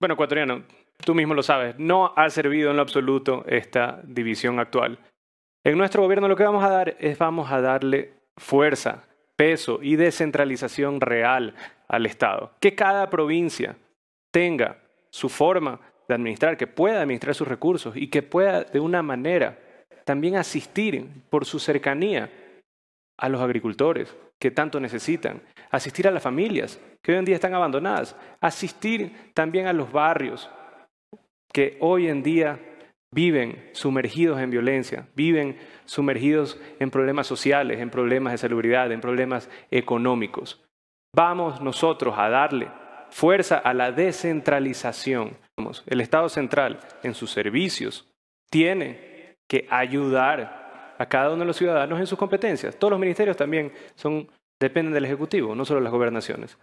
bueno, ecuatoriano, tú mismo lo sabes, no ha servido en lo absoluto esta división actual. En nuestro gobierno lo que vamos a dar es vamos a darle fuerza, peso y descentralización real al Estado. Que cada provincia tenga su forma de administrar, que pueda administrar sus recursos y que pueda de una manera también asistir por su cercanía a los agricultores que tanto necesitan, asistir a las familias que hoy en día están abandonadas, asistir también a los barrios que hoy en día viven sumergidos en violencia, viven sumergidos en problemas sociales, en problemas de salubridad, en problemas económicos. Vamos nosotros a darle fuerza a la descentralización. El Estado central en sus servicios tiene que ayudar a cada uno de los ciudadanos en sus competencias. Todos los ministerios también son, dependen del Ejecutivo, no solo las gobernaciones.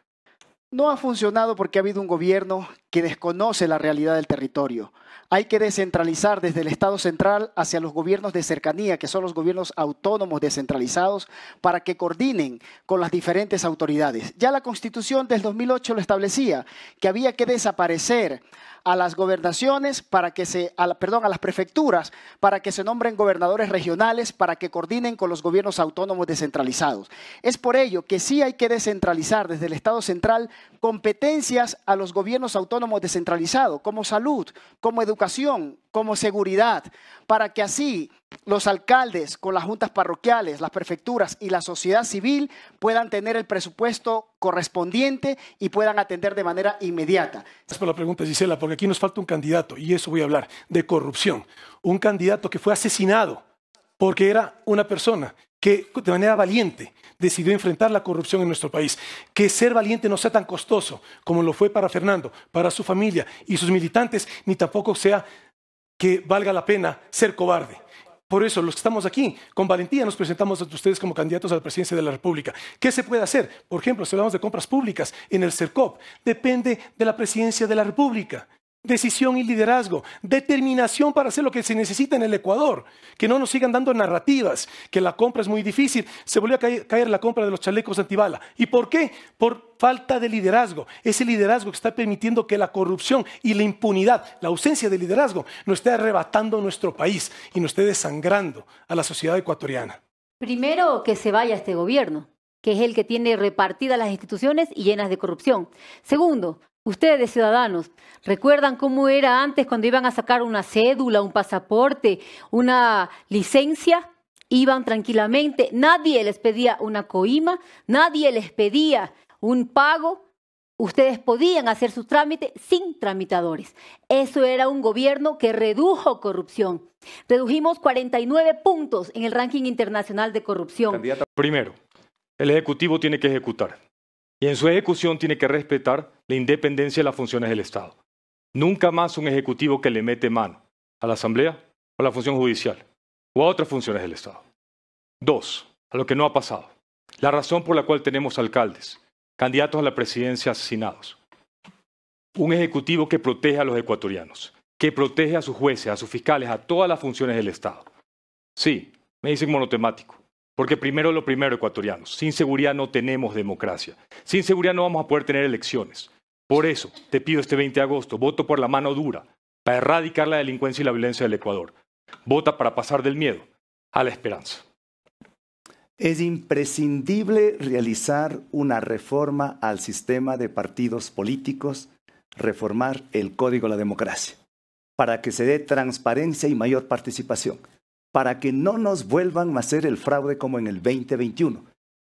No ha funcionado porque ha habido un gobierno que desconoce la realidad del territorio. Hay que descentralizar desde el Estado central hacia los gobiernos de cercanía, que son los gobiernos autónomos descentralizados, para que coordinen con las diferentes autoridades. Ya la Constitución del 2008 lo establecía, que había que desaparecer a las gobernaciones para que se, a perdón, a las prefecturas para que se nombren gobernadores regionales para que coordinen con los gobiernos autónomos descentralizados. Es por ello que sí hay que descentralizar desde el Estado central competencias a los gobiernos autónomos descentralizados, como salud, como educación, como seguridad, para que así los alcaldes con las juntas parroquiales, las prefecturas y la sociedad civil puedan tener el presupuesto correspondiente y puedan atender de manera inmediata. Gracias por la pregunta, Gisela, porque aquí nos falta un candidato, y eso voy a hablar, de corrupción. Un candidato que fue asesinado porque era una persona que de manera valiente decidió enfrentar la corrupción en nuestro país. Que ser valiente no sea tan costoso como lo fue para Fernando, para su familia y sus militantes, ni tampoco sea que valga la pena ser cobarde. Por eso, los que estamos aquí, con valentía nos presentamos ante ustedes como candidatos a la presidencia de la República. ¿Qué se puede hacer? Por ejemplo, si hablamos de compras públicas en el CERCOP, depende de la presidencia de la República decisión y liderazgo, determinación para hacer lo que se necesita en el Ecuador, que no nos sigan dando narrativas, que la compra es muy difícil, se volvió a caer, la compra de los chalecos antibala. ¿Y por qué? Por falta de liderazgo, ese liderazgo que está permitiendo que la corrupción y la impunidad, la ausencia de liderazgo, nos esté arrebatando nuestro país y nos esté desangrando a la sociedad ecuatoriana. Primero que se vaya este gobierno, que es el que tiene repartidas las instituciones y llenas de corrupción. Segundo, Ustedes, ciudadanos, ¿recuerdan cómo era antes cuando iban a sacar una cédula, un pasaporte, una licencia? Iban tranquilamente, nadie les pedía una coima, nadie les pedía un pago. Ustedes podían hacer sus trámites sin tramitadores. Eso era un gobierno que redujo corrupción. Redujimos 49 puntos en el ranking internacional de corrupción. primero, el Ejecutivo tiene que ejecutar y en su ejecución tiene que respetar la independencia de las funciones del Estado. Nunca más un ejecutivo que le mete mano a la Asamblea, o a la función judicial o a otras funciones del Estado. Dos, a lo que no ha pasado. La razón por la cual tenemos alcaldes, candidatos a la presidencia asesinados. Un ejecutivo que protege a los ecuatorianos, que protege a sus jueces, a sus fiscales, a todas las funciones del Estado. Sí, me dicen monotemático. Porque primero lo primero, ecuatorianos, sin seguridad no tenemos democracia. Sin seguridad no vamos a poder tener elecciones. Por eso te pido este 20 de agosto, voto por la mano dura, para erradicar la delincuencia y la violencia del Ecuador. Vota para pasar del miedo a la esperanza. Es imprescindible realizar una reforma al sistema de partidos políticos, reformar el Código de la Democracia, para que se dé transparencia y mayor participación para que no nos vuelvan a hacer el fraude como en el 2021.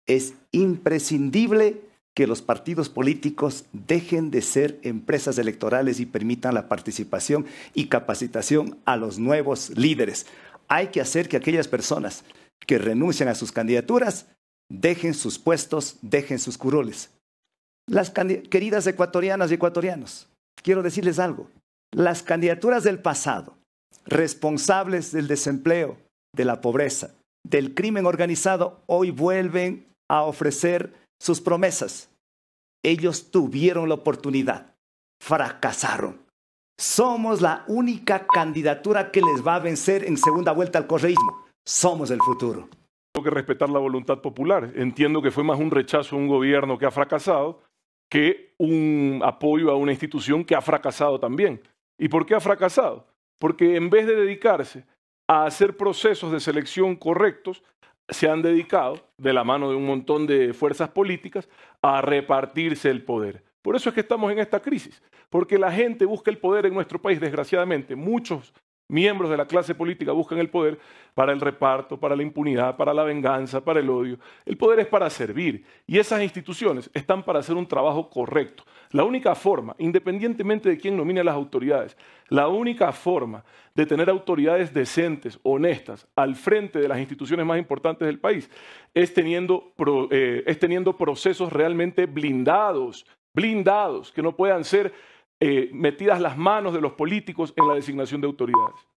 Es imprescindible que los partidos políticos dejen de ser empresas electorales y permitan la participación y capacitación a los nuevos líderes. Hay que hacer que aquellas personas que renuncian a sus candidaturas dejen sus puestos, dejen sus curules. Las queridas ecuatorianas y ecuatorianos, quiero decirles algo. Las candidaturas del pasado, responsables del desempleo, de la pobreza, del crimen organizado, hoy vuelven a ofrecer sus promesas. Ellos tuvieron la oportunidad, fracasaron. Somos la única candidatura que les va a vencer en segunda vuelta al correísmo. Somos el futuro. Tengo que respetar la voluntad popular. Entiendo que fue más un rechazo a un gobierno que ha fracasado que un apoyo a una institución que ha fracasado también. ¿Y por qué ha fracasado? Porque en vez de dedicarse a hacer procesos de selección correctos, se han dedicado, de la mano de un montón de fuerzas políticas, a repartirse el poder. Por eso es que estamos en esta crisis, porque la gente busca el poder en nuestro país, desgraciadamente. Muchos miembros de la clase política buscan el poder para el reparto, para la impunidad, para la venganza, para el odio. El poder es para servir y esas instituciones están para hacer un trabajo correcto. La única forma, independientemente de quién a las autoridades, la única forma de tener autoridades decentes, honestas, al frente de las instituciones más importantes del país, es teniendo eh, procesos realmente blindados, blindados, que no puedan ser eh, metidas las manos de los políticos en la designación de autoridades.